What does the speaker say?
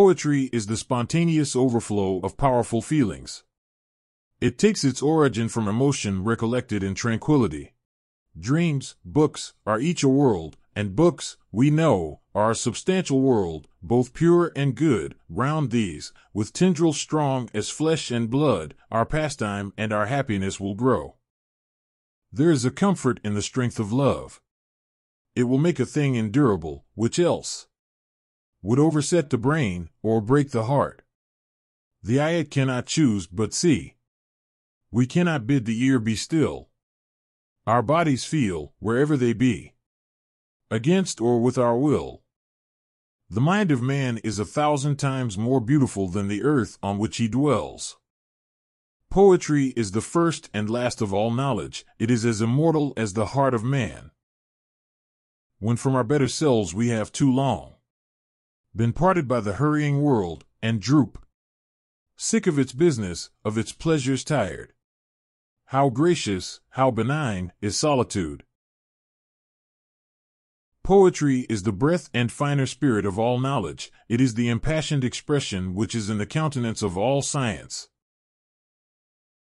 Poetry is the spontaneous overflow of powerful feelings. It takes its origin from emotion recollected in tranquility. Dreams, books, are each a world, and books, we know, are a substantial world, both pure and good. Round these, with tendrils strong as flesh and blood, our pastime and our happiness will grow. There is a comfort in the strength of love. It will make a thing endurable, which else? would overset the brain or break the heart. The eye cannot choose but see. We cannot bid the ear be still. Our bodies feel wherever they be. Against or with our will. The mind of man is a thousand times more beautiful than the earth on which he dwells. Poetry is the first and last of all knowledge. It is as immortal as the heart of man. When from our better selves we have too long been parted by the hurrying world, and droop. Sick of its business, of its pleasures tired. How gracious, how benign, is solitude. Poetry is the breath and finer spirit of all knowledge, it is the impassioned expression which is in the countenance of all science.